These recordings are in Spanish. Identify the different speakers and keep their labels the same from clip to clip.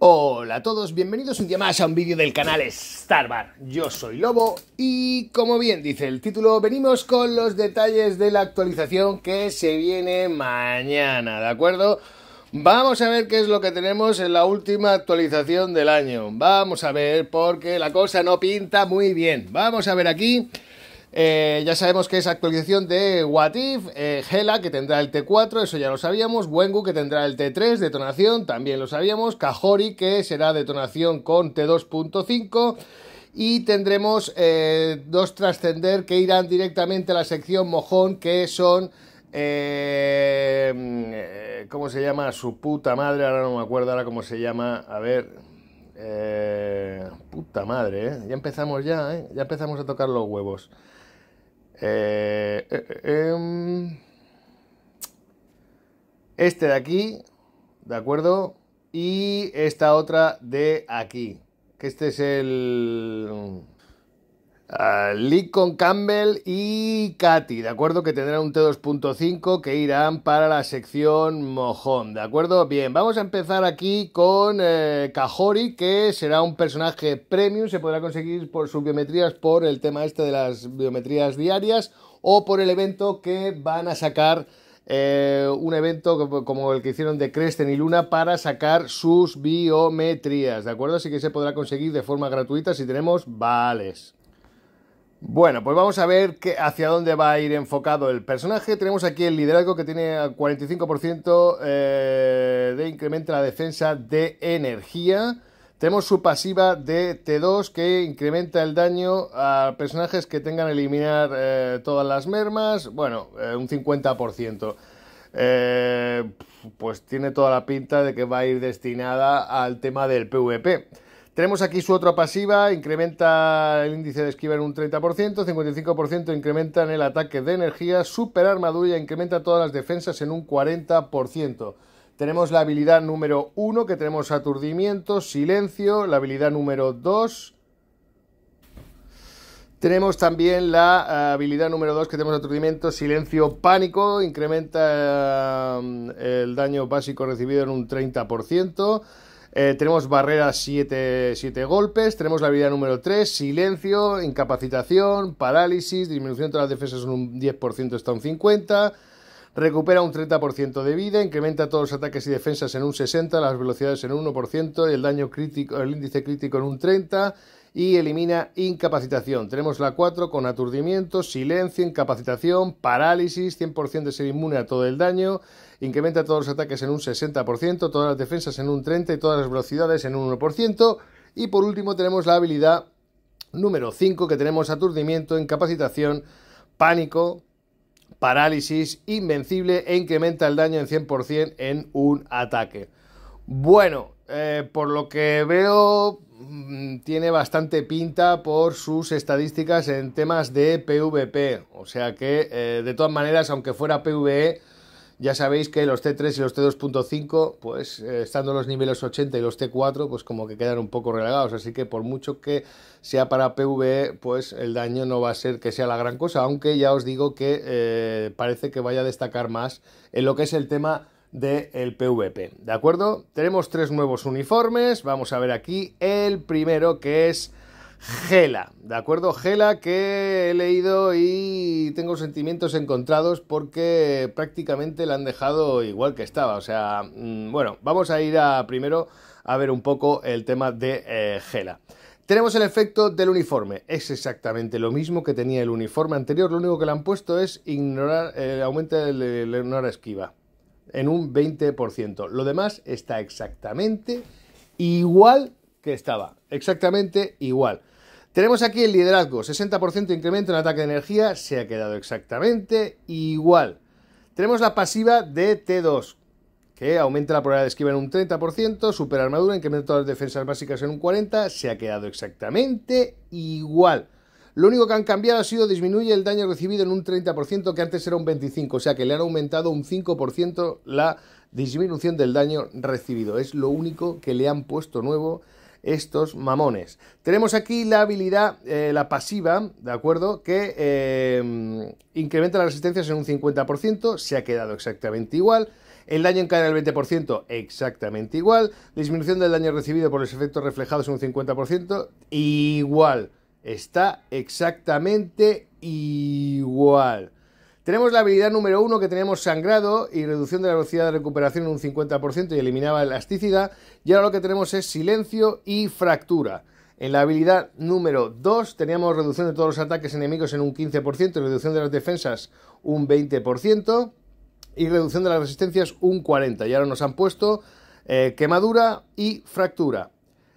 Speaker 1: Hola a todos, bienvenidos un día más a un vídeo del canal Starbar. Yo soy Lobo y como bien dice el título, venimos con los detalles de la actualización que se viene mañana, ¿de acuerdo? Vamos a ver qué es lo que tenemos en la última actualización del año. Vamos a ver porque la cosa no pinta muy bien. Vamos a ver aquí eh, ya sabemos que es actualización de What If, eh, Hela que tendrá el T4, eso ya lo sabíamos, Wengu que tendrá el T3, detonación, también lo sabíamos, Kahori que será detonación con T2.5 y tendremos eh, dos trascender que irán directamente a la sección mojón que son... Eh, mm, ¿Cómo se llama? Su puta madre, ahora no me acuerdo ahora cómo se llama, a ver... puta madre, Ya empezamos ya, Ya empezamos a tocar los huevos. Eh, eh, eh, em, este de aquí, ¿de acuerdo? Y esta otra de aquí, que este es el... Ah, Lee con Campbell y Katy, ¿de acuerdo? Que tendrán un T2.5 que irán para la sección mojón, ¿de acuerdo? Bien, vamos a empezar aquí con Kajori eh, que será un personaje premium, se podrá conseguir por sus biometrías, por el tema este de las biometrías diarias o por el evento que van a sacar. Eh, un evento como el que hicieron de Cresten y Luna para sacar sus biometrías, ¿de acuerdo? Así que se podrá conseguir de forma gratuita si tenemos vales. Bueno, pues vamos a ver qué, hacia dónde va a ir enfocado el personaje. Tenemos aquí el liderazgo que tiene al 45% eh, de incremento en la defensa de energía. Tenemos su pasiva de T2 que incrementa el daño a personajes que tengan eliminar eh, todas las mermas, bueno, eh, un 50%. pues tiene toda la pinta de que va a ir destinada al tema del PvP. Tenemos aquí su otra pasiva, incrementa el índice de esquiva en un 30%, 55% incrementa en el ataque de energía, super armadura, incrementa todas las defensas en un 40%. Tenemos la habilidad número 1, que tenemos aturdimiento, silencio, la habilidad número 2, tenemos también la eh, habilidad número 2 que tenemos aturdimiento, silencio, pánico, incrementa eh, el daño básico recibido en un 30%. Eh, tenemos barreras 7 golpes, tenemos la habilidad número 3, silencio, incapacitación, parálisis, disminución de todas las defensas en un 10% hasta un 50%, recupera un 30% de vida, incrementa todos los ataques y defensas en un 60%, las velocidades en un 1%, el daño crítico, el índice crítico en un 30% y elimina incapacitación. Tenemos la 4 con aturdimiento, silencio, incapacitación, parálisis, 100% de ser inmune a todo el daño incrementa todos los ataques en un 60%, todas las defensas en un 30% y todas las velocidades en un 1%. Y por último tenemos la habilidad número 5 que tenemos aturdimiento, incapacitación, pánico, parálisis, invencible e incrementa el daño en 100% en un ataque. Bueno, eh, por lo que veo mm, tiene bastante pinta por sus estadísticas en temas de PvP. O sea que, eh, de todas maneras, aunque fuera PvE, ya sabéis que los T3 y los T2.5, pues eh, estando los niveles 80 y los T4, pues como que quedan un poco relegados. Así que por mucho que sea para PVE, pues el daño no va a ser que sea la gran cosa. Aunque ya os digo que eh, parece que vaya a destacar más en lo que es el tema del PvP. ¿De acuerdo? Tenemos tres nuevos uniformes. Vamos a ver aquí el primero que es Gela, ¿de acuerdo? Gela que he leído y tengo sentimientos encontrados porque prácticamente la han dejado igual que estaba. O sea, mm, bueno, vamos a ir a primero a ver un poco el tema de eh, Gela. Tenemos el efecto del uniforme. Es exactamente lo mismo que tenía el uniforme anterior. Lo único que le han puesto es ignorar, eh, el, aumento de honor esquiva en un 20%. Lo demás está exactamente igual que estaba. Exactamente igual. Tenemos aquí el liderazgo, 60% incremento en ataque de energía, se ha quedado exactamente igual. Tenemos la pasiva de T2, que aumenta la probabilidad de esquiva en un 30%, super armadura, incremento todas las defensas básicas en un 40%, se ha quedado exactamente igual. Lo único que han cambiado ha sido disminuye el daño recibido en un 30%, que antes era un 25%, o sea que le han aumentado un 5% la disminución del daño recibido. Es lo único que le han puesto nuevo estos mamones. Tenemos aquí la habilidad, eh, la pasiva, ¿de acuerdo? Que eh, incrementa las resistencias en un 50%, se ha quedado exactamente igual. El daño en cadena del 20%, exactamente igual. disminución del daño recibido por los efectos reflejados en un 50%, igual. Está exactamente igual. Tenemos la habilidad número 1 que teníamos sangrado y reducción de la velocidad de recuperación en un 50% y eliminaba elasticidad. Y ahora lo que tenemos es silencio y fractura. En la habilidad número 2 teníamos reducción de todos los ataques enemigos en un 15% reducción de las defensas un 20% y reducción de las resistencias un 40%. Y ahora nos han puesto eh, quemadura y fractura.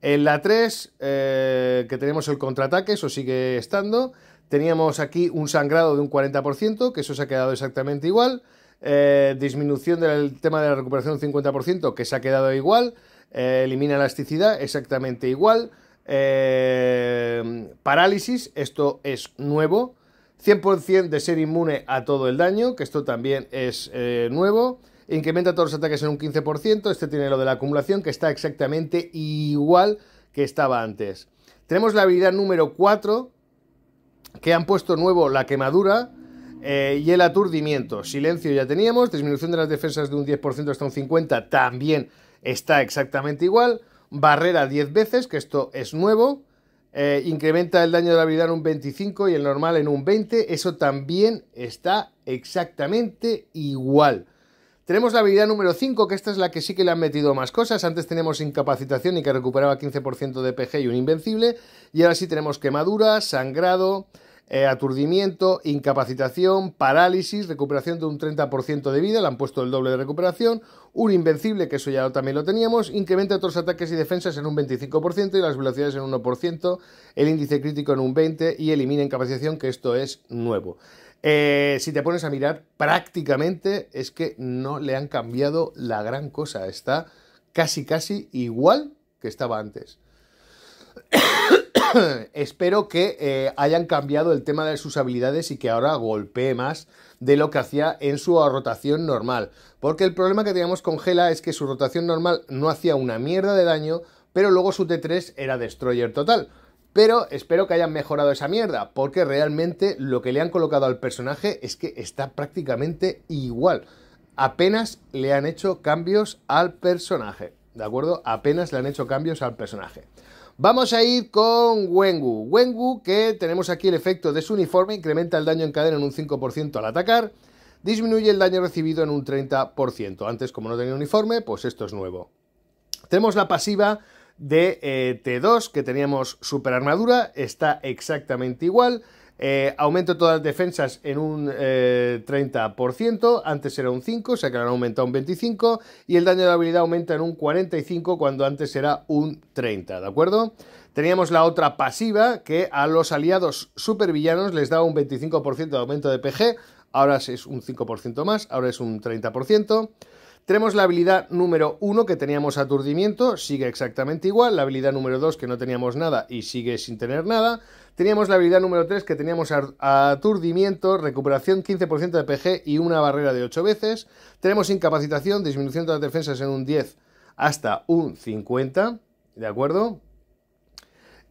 Speaker 1: En la 3, eh, que tenemos el contraataque, eso sigue estando. Teníamos aquí un sangrado de un 40%, que eso se ha quedado exactamente igual. Eh, disminución del tema de la recuperación un 50%, que se ha quedado igual. Eh, elimina elasticidad, exactamente igual. Eh, parálisis, esto es nuevo. 100% de ser inmune a todo el daño, que esto también es nuevo. Incrementa todos los ataques en un 15%. Este tiene lo de la acumulación, que está exactamente igual que estaba antes. Tenemos la habilidad número 4, que han puesto nuevo la quemadura eh, y el aturdimiento. Silencio ya teníamos, disminución de las defensas de un 10% hasta un 50% también está exactamente igual. Barrera 10 veces, que esto es nuevo. Eh, incrementa el daño de la habilidad en un 25 y el normal en un 20. Eso también está exactamente igual. Tenemos la habilidad número 5, que esta es la que sí que le han metido más cosas. Antes teníamos incapacitación y que recuperaba 15% de PG y un invencible. Y ahora sí tenemos quemadura, sangrado, eh, aturdimiento, incapacitación, parálisis, recuperación de un 30% de vida, le han puesto el doble de recuperación, un invencible, que eso ya también lo teníamos, incrementa otros ataques y defensas en un 25% y las velocidades en un 1%, el índice crítico en un 20% y elimina incapacitación, que esto es nuevo. Eh, si te pones a mirar, prácticamente es que no le han cambiado la gran cosa. Está casi, casi igual que estaba antes. Espero que eh, hayan cambiado el tema de sus habilidades y que ahora golpee más de lo que hacía en su rotación normal. Porque el problema que teníamos con Gela es que su rotación normal no hacía una mierda de daño, pero luego su T3 era destroyer total. Pero espero que hayan mejorado esa mierda, porque realmente lo que le han colocado al personaje es que está prácticamente igual. Apenas le han hecho cambios al personaje, ¿de acuerdo? Apenas le han hecho cambios al personaje. Vamos a ir con Wengu. Wengu, que tenemos aquí el efecto de su uniforme, incrementa el daño en cadena en un 5% al atacar, disminuye el daño recibido en un 30%. Antes, como no tenía uniforme, pues esto es nuevo. Tenemos la pasiva de eh, T2 que teníamos super armadura, está exactamente igual. Eh, aumento todas las defensas en un 30%, eh, antes era un 5, o sea que lo han aumentado un 25, y el daño de la habilidad aumenta en un 45 cuando antes era un 30, ¿de acuerdo? Teníamos la otra pasiva que a los aliados supervillanos les daba un 25% de aumento de PG, ahora es un 5% más, ahora es un 30%. Tenemos la habilidad número 1 que teníamos aturdimiento, sigue exactamente igual. La habilidad número 2 que no teníamos nada y sigue sin tener nada. Teníamos la habilidad número 3 que teníamos aturdimiento, recuperación 15% de PG y una barrera de 8 veces. Tenemos incapacitación, disminución de las defensas en un 10 hasta un 50, ¿de acuerdo?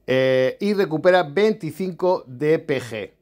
Speaker 1: Eh, y recupera 25 de PG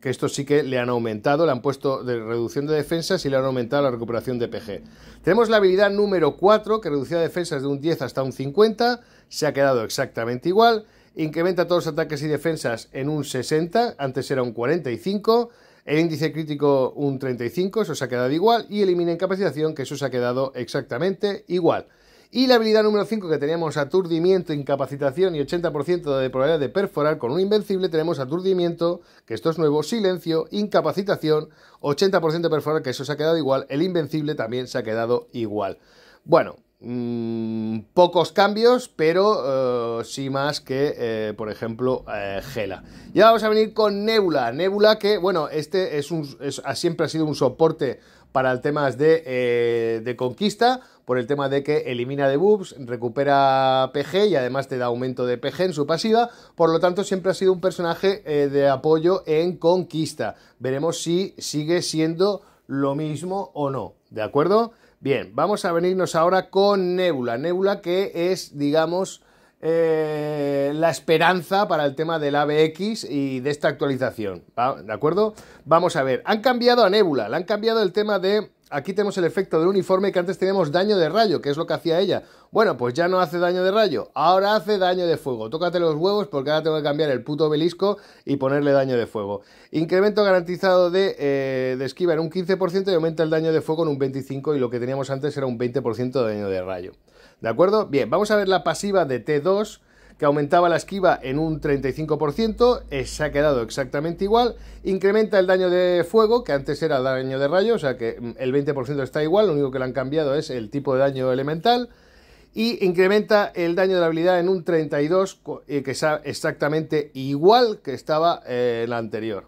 Speaker 1: que esto sí que le han aumentado, le han puesto de reducción de defensas y le han aumentado la recuperación de PG. Tenemos la habilidad número 4, que reducía defensas de un 10 hasta un 50, se ha quedado exactamente igual, incrementa todos los ataques y defensas en un 60, antes era un 45, el índice crítico un 35, eso se ha quedado igual, y elimina incapacitación, que eso se ha quedado exactamente igual. Y la habilidad número 5 que teníamos aturdimiento, incapacitación y 80% de probabilidad de perforar con un invencible tenemos aturdimiento, que esto es nuevo, silencio, incapacitación, 80% de perforar, que eso se ha quedado igual, el invencible también se ha quedado igual. Bueno, mm, pocos cambios, pero eh, sí más que, eh, por ejemplo, eh, Gela. Gela. ahora vamos a venir con Nebula. Nebula que, bueno, este es un, siempre ha sido un soporte para el tema eh, de, conquista, por el tema de que elimina debuffs, recupera PG y además te da aumento de PG en su pasiva, por lo tanto siempre ha sido un personaje eh, de apoyo en conquista. Veremos si sigue siendo lo mismo o no, ¿de acuerdo? Bien, vamos a venirnos ahora con Nebula, Nebula que es, digamos, eh, la esperanza para el tema del ABX y de esta actualización. ¿De acuerdo? Vamos a ver. Han cambiado a Nebula, le han cambiado el tema de aquí tenemos el efecto del uniforme que antes teníamos daño de rayo, que es lo que hacía ella. Bueno, pues ya no hace daño de rayo, ahora hace daño de fuego. Tócate los huevos porque ahora tengo que cambiar el puto obelisco y ponerle daño de fuego. Incremento garantizado de, eh, de esquiva en un 15% y aumenta el daño de fuego en un 25% y lo que teníamos antes era un 20% de daño de rayo. ¿De acuerdo? Bien, vamos a ver la pasiva de T2 que aumentaba la esquiva en un 35%, eh, se ha quedado exactamente igual, incrementa el daño de fuego, que antes era daño de rayo, o sea que mm, el 20% está igual, lo único que le han cambiado es el tipo de daño elemental, y incrementa el daño de la habilidad en un 32, eh, que es exactamente igual que estaba eh, en la anterior.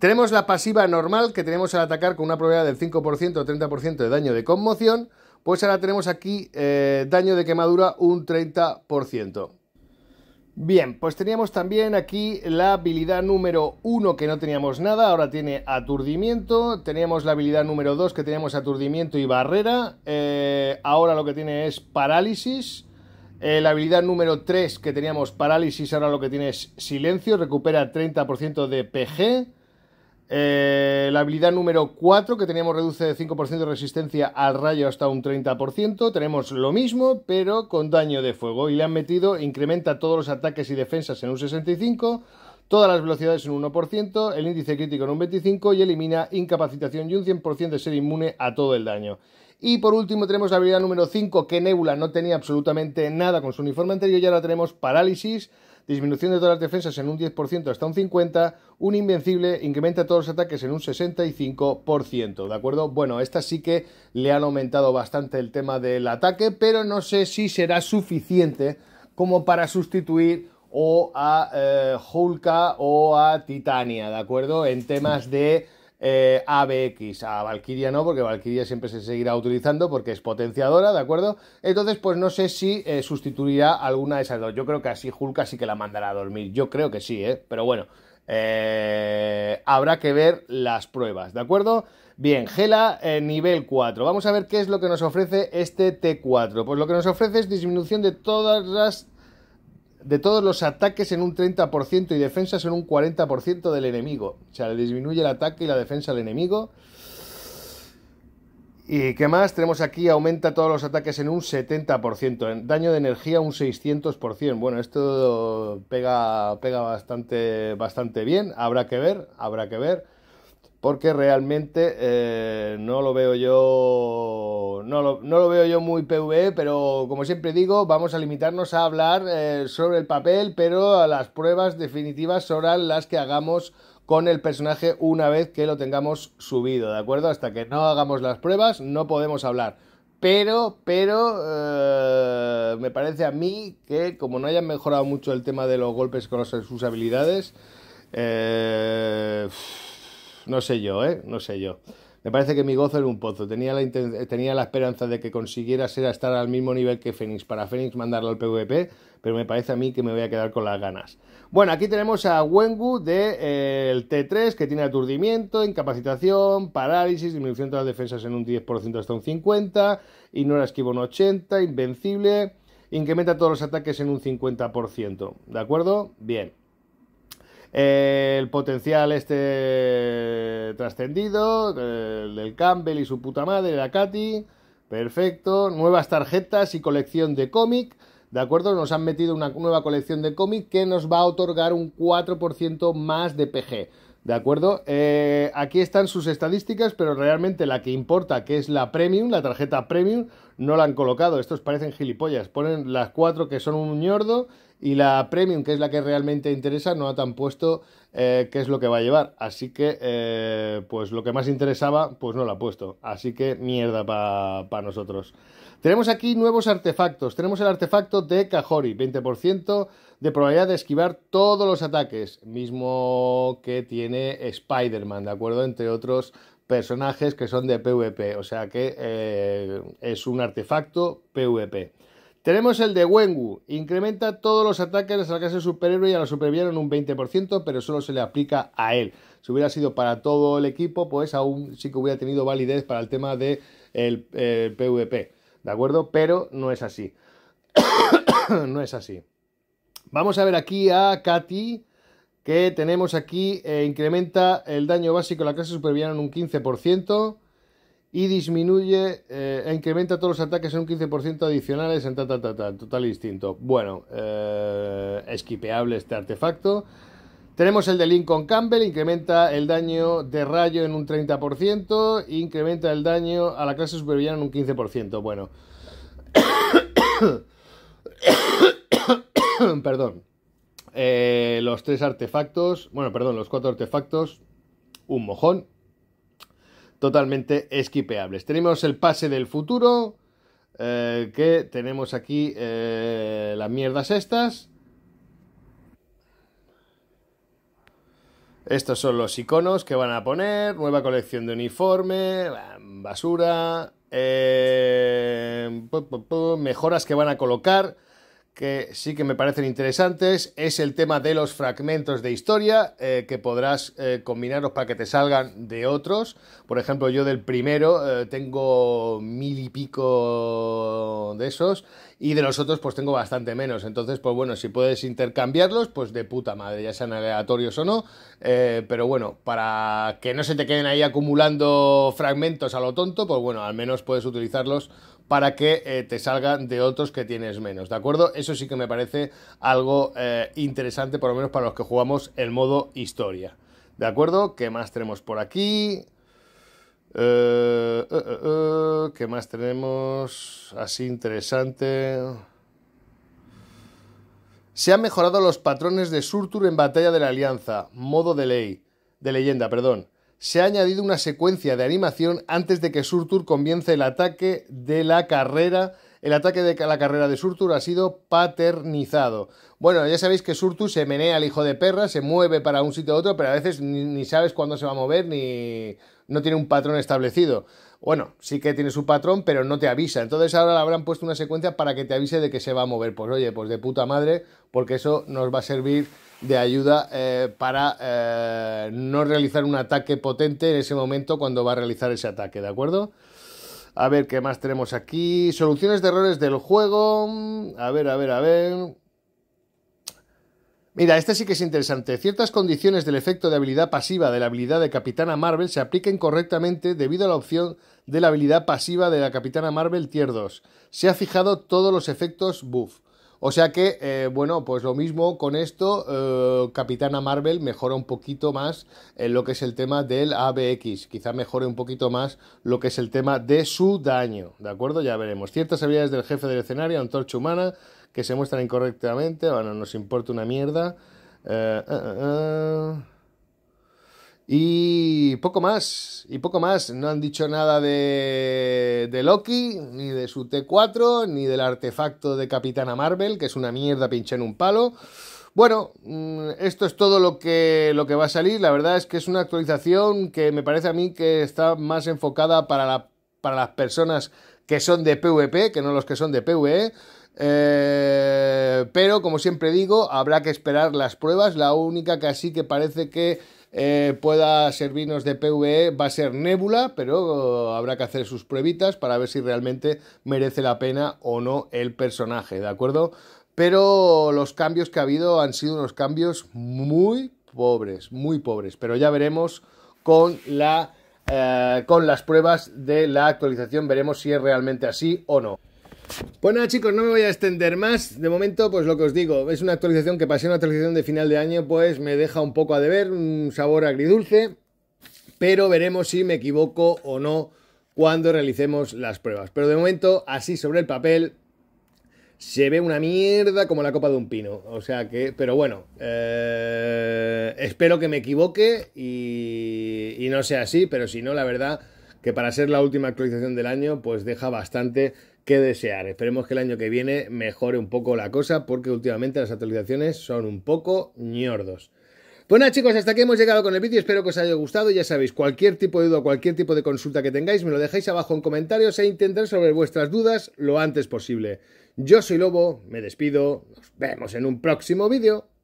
Speaker 1: Tenemos la pasiva normal que tenemos al atacar con una probabilidad del 5% o 30% de daño de conmoción, pues ahora tenemos aquí eh, daño de quemadura un 30%. Bien, pues teníamos también aquí la habilidad número 1 que no teníamos nada, ahora tiene aturdimiento, teníamos la habilidad número 2 que teníamos aturdimiento y barrera, eh, ahora lo que tiene es parálisis, eh, la habilidad número 3 que teníamos parálisis, ahora lo que tiene es silencio, recupera 30% de PG, eh, la habilidad número 4 que teníamos reduce de 5% de resistencia al rayo hasta un 30%. Tenemos lo mismo, pero con daño de fuego. Y le han metido, incrementa todos los ataques y defensas en un 65%, todas las velocidades en un 1%, el índice crítico en un 25% y elimina incapacitación y un 100% de ser inmune a todo el daño. Y por último tenemos la habilidad número 5 que Nebula no tenía absolutamente nada con su uniforme anterior y ahora tenemos parálisis disminución de todas las defensas en un 10% hasta un 50%, un invencible incrementa todos los ataques en un 65%, ¿de acuerdo? Bueno, esta sí que le han aumentado bastante el tema del ataque, pero no sé si será suficiente como para sustituir o a eh, Hulka o a Titania, ¿de acuerdo? En temas de eh, ABX, a Valkyria no, porque Valkyria siempre se seguirá utilizando porque es potenciadora, ¿de acuerdo? Entonces, pues no sé si eh, sustituirá alguna de esas dos. Yo creo que así Hulk así que la mandará a dormir. Yo creo que sí, ¿eh? Pero bueno, eh, habrá que ver las pruebas, ¿de acuerdo? Bien, Gela eh, nivel 4. Vamos a ver qué es lo que nos ofrece este T4. Pues lo que nos ofrece es disminución de todas las de todos los ataques en un 30% y defensas en un 40% del enemigo. O sea, le disminuye el ataque y la defensa al enemigo. ¿Y qué más? Tenemos aquí, aumenta todos los ataques en un 70%, daño de energía un 600%. Bueno, esto pega, pega bastante, bastante bien, habrá que ver, habrá que ver porque realmente eh, no lo veo yo no lo, veo yo muy PVE, pero como siempre digo, vamos a limitarnos a hablar eh, sobre el papel, pero las pruebas definitivas serán las que hagamos con el personaje una vez que lo tengamos subido, ¿de acuerdo? Hasta que no hagamos las pruebas no podemos hablar. Pero, pero, eh, me parece a mí que como no hayan mejorado mucho el tema de los golpes con sus habilidades, eh, no sé yo, ¿eh? No sé yo. Me parece que mi gozo era un pozo. Tenía la, eh, esperanza de que consiguiera ser a estar al mismo nivel que Fénix. Para Fénix mandarlo al PvP, pero me parece a mí que me voy a quedar con las ganas. Bueno, aquí tenemos a Wengu del de, eh, T3, que tiene aturdimiento, incapacitación, parálisis, disminución de las defensas en un 10% hasta un 50%, era esquivo un 80%, invencible, incrementa todos los ataques en un 50%. ¿De acuerdo? Bien el potencial este trascendido, del Campbell y su puta madre, la Katy, perfecto, nuevas tarjetas y colección de cómic, ¿de acuerdo? Nos han metido una nueva colección de cómic que nos va a otorgar un 4% más de PG. ¿De acuerdo? Eh, aquí están sus estadísticas, pero realmente la que importa, que es la Premium, la tarjeta Premium, no la han colocado. Estos parecen gilipollas. Ponen las cuatro que son un ñordo y la Premium, que es la que realmente interesa, no ha tan puesto eh, qué es lo que va a llevar. Así que, eh, pues lo que más interesaba, pues no la ha puesto. Así que mierda para nosotros. Tenemos aquí nuevos artefactos. Tenemos el artefacto de Kajori. 20% de probabilidad de esquivar todos los ataques, mismo que tiene Spider-Man, ¿de acuerdo? Entre otros personajes que son de PvP, o sea que eh, es un artefacto PvP. Tenemos el de Wengu. Incrementa todos los ataques a la clase superhéroe y a la supervillano en un 20%, pero solo se le aplica a él. Si hubiera sido para todo el equipo, pues aún sí que hubiera tenido validez para el tema del de el, PvP. Eh, ¿De acuerdo? Pero no es así. no es así. Vamos a ver aquí a Katy, que tenemos aquí, eh, incrementa el daño básico a la clase supervillano en un 15% y disminuye eh, e incrementa todos los ataques en un 15% adicionales en ta, ta, total distinto Bueno, eh, esquipeable este artefacto. Tenemos el de Lincoln Campbell, incrementa el daño de rayo en un 30%, incrementa el daño a la clase supervillana en un 15%. Bueno. perdón. Eh, los tres artefactos, bueno, perdón, los cuatro artefactos, un mojón, totalmente esquipeables. Tenemos el pase del futuro, eh, que tenemos aquí eh, las mierdas estas. Estos son los iconos que van a poner, nueva colección de uniforme, basura, eh, mejoras que van a colocar que sí que me parecen interesantes es el tema de los fragmentos de historia eh, que podrás eh, combinarlos para que te salgan de otros. Por ejemplo, yo del primero eh, tengo mil y pico de esos y de los otros pues tengo bastante menos. Entonces, pues bueno, si puedes intercambiarlos, pues de puta madre, ya sean aleatorios o no. pero bueno, para que no se te queden ahí acumulando fragmentos a lo tonto, pues bueno, al menos puedes utilizarlos para que eh, te salgan de otros que tienes menos, ¿de acuerdo? Eso sí que me parece algo eh, interesante, por lo menos para los que jugamos el modo historia, ¿de acuerdo? ¿Qué más tenemos por aquí? Eh, ¿Qué más tenemos así interesante? Se han mejorado los patrones de Surtur en Batalla de la Alianza, modo de ley, de leyenda, perdón se ha añadido una secuencia de animación antes de que Surtur comience el ataque de la carrera. El ataque de la carrera de Surtur ha sido paternizado. Bueno, ya sabéis que Surtur se menea al hijo de perra, se mueve para un sitio u otro, pero a veces ni, ni sabes cuándo se va a mover ni no tiene un patrón establecido. Bueno, sí que tiene su patrón, pero no te avisa. Entonces ahora le habrán puesto una secuencia para que te avise de que se va a mover. Pues oye, pues de puta madre, porque eso nos va a servir de ayuda eh, para eh, no realizar un ataque potente en ese momento cuando va a realizar ese ataque, ¿de acuerdo? A ver, ¿qué más tenemos aquí? Soluciones de errores del juego. A ver, a ver, a ver. Mira, este sí que es interesante. Ciertas condiciones del efecto de habilidad pasiva de la habilidad de Capitana Marvel se apliquen correctamente debido a la opción de la habilidad pasiva de la Capitana Marvel Tier 2. Se ha fijado todos los efectos buff. O sea que, eh, bueno, pues lo mismo con esto, eh, Capitana Marvel mejora un poquito más en eh, lo que es el tema del ABX, quizá mejore un poquito más lo que es el tema de su daño, ¿de acuerdo? Ya veremos. Ciertas habilidades del jefe del escenario, antorcha humana, que se muestran incorrectamente, bueno, nos importa una mierda. Eh, y poco más, y poco más. No han dicho nada de, de Loki, ni de su T4, ni del artefacto de Capitana Marvel, que es una mierda pinche en un palo. Bueno, mm, esto es todo lo que, lo que va a salir. La verdad es que es una actualización que me parece a mí que está más enfocada para, las personas que son de PvP, que no los que son de PvE. Eh, pero, como siempre digo, habrá que esperar las pruebas. La única que así que parece que eh, pueda servirnos de PVE va a ser Nebula pero eh, habrá que hacer sus pruebitas para ver si realmente merece la pena o no el personaje, ¿de acuerdo? Pero los cambios que ha habido han sido unos cambios muy pobres, muy pobres, pero ya veremos con eh, con las pruebas de la actualización veremos si es realmente así o no. Pues nada chicos, no me voy a extender más. De momento, pues lo que os digo, es una actualización que pasé una actualización de final de año, pues me deja un poco a deber, un sabor agridulce, pero veremos si me equivoco o no cuando realicemos las pruebas. Pero de momento, así sobre el papel, se ve una mierda como la copa de un pino. O sea que, pero bueno, eh, espero que me equivoque y, y no sea así, pero si no, la verdad que para ser la última actualización del año, pues deja bastante que desear. Esperemos que el año que viene mejore un poco la cosa porque últimamente las actualizaciones son un poco ñordos. Bueno pues chicos, hasta aquí hemos llegado con el vídeo, espero que os haya gustado, ya sabéis, cualquier tipo de duda, cualquier tipo de consulta que tengáis, me lo dejáis abajo en comentarios e intentaré sobre vuestras dudas lo antes posible. Yo soy Lobo, me despido, nos vemos en un próximo vídeo.